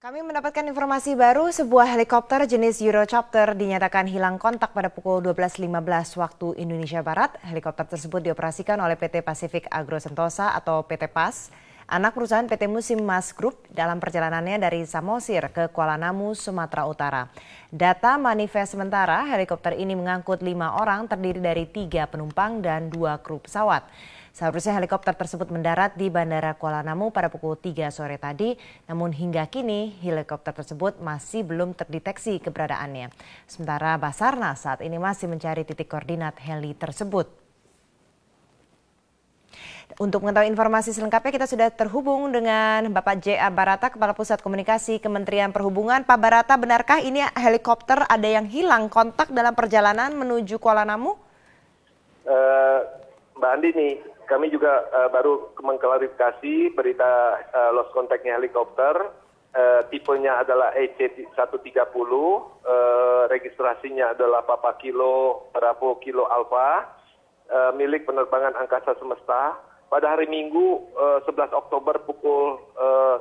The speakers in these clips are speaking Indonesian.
Kami mendapatkan informasi baru, sebuah helikopter jenis Eurocopter dinyatakan hilang kontak pada pukul 12.15 waktu Indonesia Barat. Helikopter tersebut dioperasikan oleh PT Pacific Agro Sentosa atau PT PAS, anak perusahaan PT Musim Mas Group dalam perjalanannya dari Samosir ke Kuala Namu, Sumatera Utara. Data manifest sementara, helikopter ini mengangkut lima orang terdiri dari tiga penumpang dan dua kru pesawat. Seharusnya helikopter tersebut mendarat di Bandara Kuala Namu pada pukul 3 sore tadi, namun hingga kini helikopter tersebut masih belum terdeteksi keberadaannya. Sementara Basarnas saat ini masih mencari titik koordinat heli tersebut. Untuk mengetahui informasi selengkapnya kita sudah terhubung dengan Bapak J.A. Barata, Kepala Pusat Komunikasi Kementerian Perhubungan. Pak Barata, benarkah ini helikopter ada yang hilang kontak dalam perjalanan menuju Kuala Namu? Uh, Mbak Andi nih, kami juga uh, baru mengklarifikasi berita uh, lost contact-nya helikopter. Uh, tipenya adalah EC130, uh, registrasinya adalah Papa Kilo Bravo Kilo Alpha, uh, milik penerbangan Angkasa Semesta. Pada hari Minggu uh, 11 Oktober pukul uh,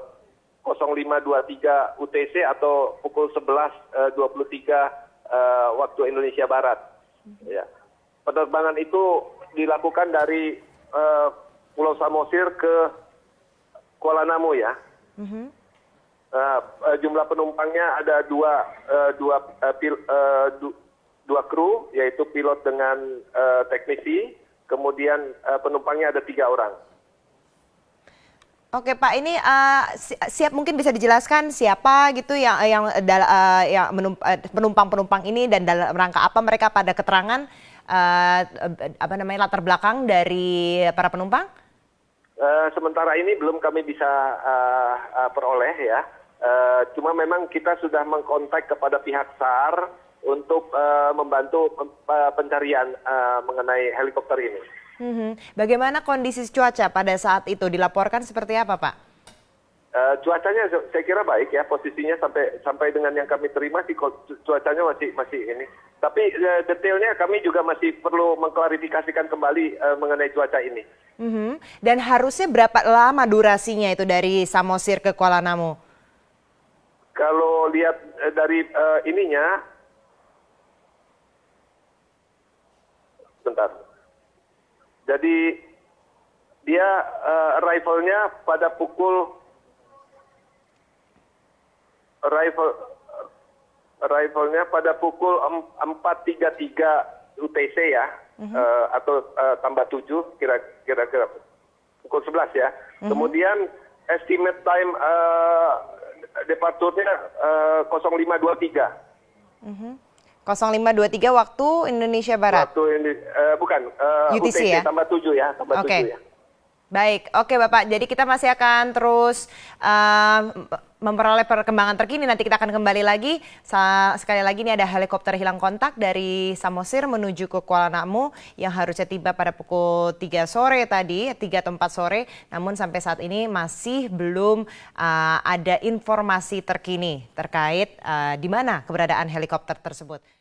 05.23 UTC atau pukul 11.23 uh, waktu Indonesia Barat. Ya. Penerbangan itu dilakukan dari Eh, pulau samosir ke kuala namu ya mm-hmm. eh, eh, jumlah penumpangnya ada dua dua dua kru yaitu pilot dengan teknisi kemudian penumpangnya ada tiga orang Oke Pak, ini uh, siap mungkin bisa dijelaskan siapa gitu ya, yang yang, uh, yang penumpang ini dan dalam rangka apa mereka pada keterangan uh, apa namanya latar belakang dari para penumpang? Uh, sementara ini belum kami bisa uh, uh, peroleh ya. Uh, cuma memang kita sudah mengkontak kepada pihak SAR untuk uh, membantu pencarian uh, mengenai helikopter ini. Mhm. Bagaimana kondisi cuaca pada saat itu dilaporkan seperti apa, Pak? Eh, cuacanya saya kira baik ya posisinya sampai sampai dengan yang kami terima sih cuacanya masih masih ini. Tapi uh, detailnya kami juga masih perlu mengklarifikasikan kembali uh, mengenai cuaca ini. Mm -hmm. Dan harusnya berapa lama durasinya itu dari Samosir ke Kuala Namu? Kalau lihat uh, dari uh, ininya, bentar. Jadi dia uh, arrivalnya pada pukul arrivalnya pada pukul 4.33 tiga puluh tiga utc ya mhm. eh, atau eh, tambah 7 kira kira pukul 11 ya mhm. kemudian estimate time eh, departurnya 0523. dua puluh tiga 0523 mhm. waktu Indonesia Barat. Waktu ini, uh, bukan uh, UTC, UTC ya? tambah 7 ya, tambah okay. 7 ya. Baik, oke Bapak. Jadi kita masih akan terus uh, memperoleh perkembangan terkini. Nanti kita akan kembali lagi. Sekali lagi ini ada helikopter hilang kontak dari Samosir menuju ke Kuala Namu yang harusnya tiba pada pukul 3 sore tadi, 3 atau 4 sore. Namun sampai saat ini masih belum uh, ada informasi terkini terkait uh, di mana keberadaan helikopter tersebut.